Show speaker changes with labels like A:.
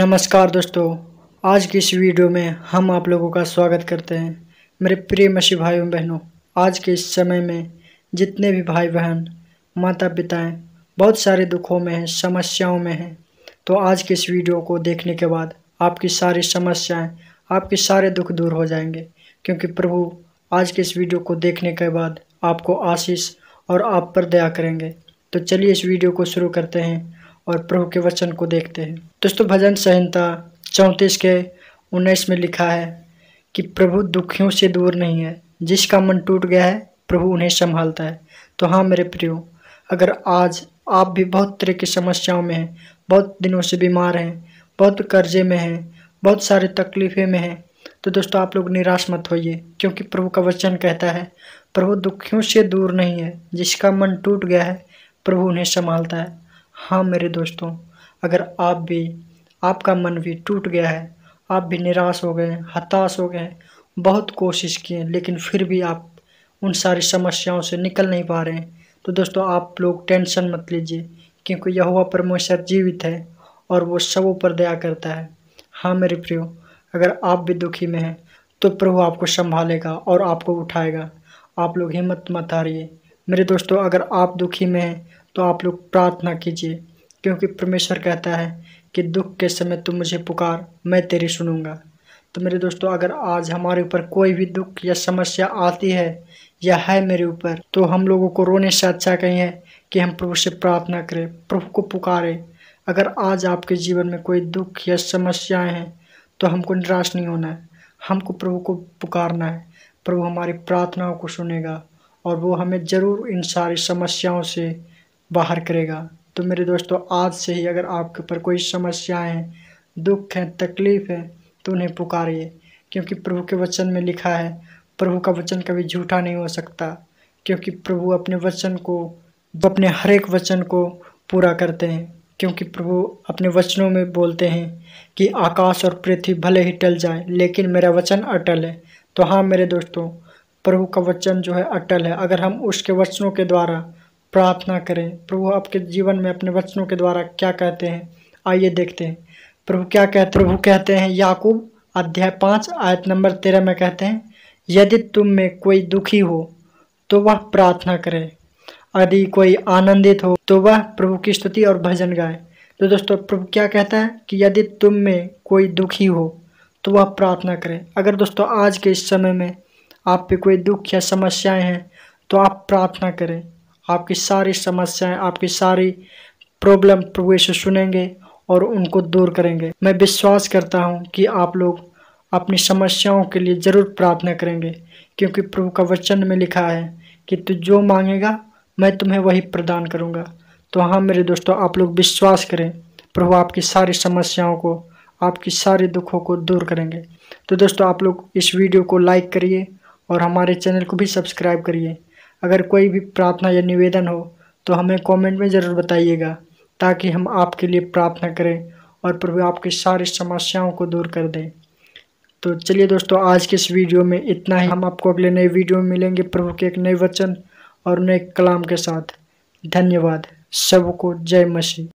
A: नमस्कार दोस्तों आज की इस वीडियो में हम आप लोगों का स्वागत करते हैं मेरे प्रिय मसी भाई बहनों आज के इस समय में जितने भी भाई बहन माता पिताएं बहुत सारे दुखों में हैं समस्याओं में हैं तो आज के इस वीडियो को देखने के बाद आपकी सारी समस्याएं आपके सारे दुख दूर हो जाएंगे क्योंकि प्रभु आज के इस वीडियो को देखने के बाद आपको आशीष और आप पर दया करेंगे तो चलिए इस वीडियो को शुरू करते हैं और प्रभु के वचन को देखते हैं दोस्तों भजन संहिता चौंतीस के उन्नीस में लिखा है कि प्रभु दुखियों से दूर नहीं है जिसका मन टूट गया है प्रभु उन्हें संभालता है तो हाँ मेरे प्रियो अगर आज आप भी बहुत तरह की समस्याओं में हैं बहुत दिनों से बीमार हैं बहुत कर्जे में हैं बहुत सारी तकलीफ़ें में हैं तो दोस्तों आप लोग निराश मत होइए क्योंकि प्रभु का वचन कहता है प्रभु दुखियों से दूर नहीं है जिसका मन टूट गया है प्रभु उन्हें संभालता है हाँ मेरे दोस्तों अगर आप भी आपका मन भी टूट गया है आप भी निराश हो गए हताश हो गए बहुत कोशिश किए लेकिन फिर भी आप उन सारी समस्याओं से निकल नहीं पा रहे हैं तो दोस्तों आप लोग टेंशन मत लीजिए क्योंकि यह हुआ परमेश्वर जीवित है और वो सबों पर दया करता है हाँ मेरे प्रियो अगर आप भी दुखी में हैं तो प्रभु आपको संभालेगा और आपको उठाएगा आप लोग हिम्मत मत हारिए मेरे दोस्तों अगर आप दुखी में हैं तो आप लोग प्रार्थना कीजिए क्योंकि परमेश्वर कहता है कि दुख के समय तुम मुझे पुकार मैं तेरी सुनूंगा तो मेरे दोस्तों अगर आज हमारे ऊपर कोई भी दुख या समस्या आती है या है मेरे ऊपर तो हम लोगों को रोने से अच्छा कहीं है कि हम प्रभु से प्रार्थना करें प्रभु को पुकारें अगर आज आपके जीवन में कोई दुख या समस्याएं हैं तो हमको निराश नहीं होना है हमको प्रभु को पुकारना है प्रभु हमारी प्रार्थनाओं को सुनेगा और वो हमें ज़रूर इन सारी समस्याओं से बाहर करेगा तो मेरे दोस्तों आज से ही अगर आपके ऊपर कोई समस्याएं हैं दुख हैं तकलीफ़ है तो उन्हें पुकारिए क्योंकि प्रभु के वचन में लिखा है प्रभु का वचन कभी झूठा नहीं हो सकता क्योंकि प्रभु अपने वचन को अपने हर एक वचन को पूरा करते हैं क्योंकि प्रभु अपने वचनों में बोलते हैं कि आकाश और पृथ्वी भले ही टल जाए लेकिन मेरा वचन अटल है तो हाँ मेरे दोस्तों प्रभु का वचन जो है अटल है अगर हम उसके वचनों के द्वारा प्रार्थना करें प्रभु आपके जीवन में अपने वचनों के द्वारा क्या कहते हैं आइए देखते हैं प्रभु क्या कहते प्रभु कहते हैं याकूब अध्याय पाँच आयत नंबर तेरह में कहते हैं यदि तुम में कोई दुखी हो तो वह प्रार्थना करे यदि कोई आनंदित हो तो वह प्रभु की स्तुति और भजन गाए तो दोस्तों प्रभु क्या कहता है कि यदि तुम में कोई दुखी हो तो वह प्रार्थना करें अगर दोस्तों आज के इस समय में आप पे कोई दुख या समस्याएं हैं तो आप प्रार्थना करें आपकी सारी समस्याएं आपकी सारी प्रॉब्लम प्रभु यीशु सुनेंगे और उनको दूर करेंगे मैं विश्वास करता हूँ कि आप लोग अपनी समस्याओं के लिए ज़रूर प्रार्थना करेंगे क्योंकि प्रभु का वचन में लिखा है कि तू जो मांगेगा मैं तुम्हें वही प्रदान करूँगा तो हाँ मेरे दोस्तों आप लोग विश्वास करें प्रभु आपकी सारी समस्याओं को आपकी सारे दुखों को दूर करेंगे तो दोस्तों आप लोग इस वीडियो को लाइक करिए और हमारे चैनल को भी सब्सक्राइब करिए अगर कोई भी प्रार्थना या निवेदन हो तो हमें कमेंट में ज़रूर बताइएगा ताकि हम आपके लिए प्रार्थना करें और प्रभु आपकी सारी समस्याओं को दूर कर दें तो चलिए दोस्तों आज के इस वीडियो में इतना ही हम आपको अगले नए वीडियो में मिलेंगे प्रभु के एक नए वचन और नए कलाम के साथ धन्यवाद सबको जय मसीह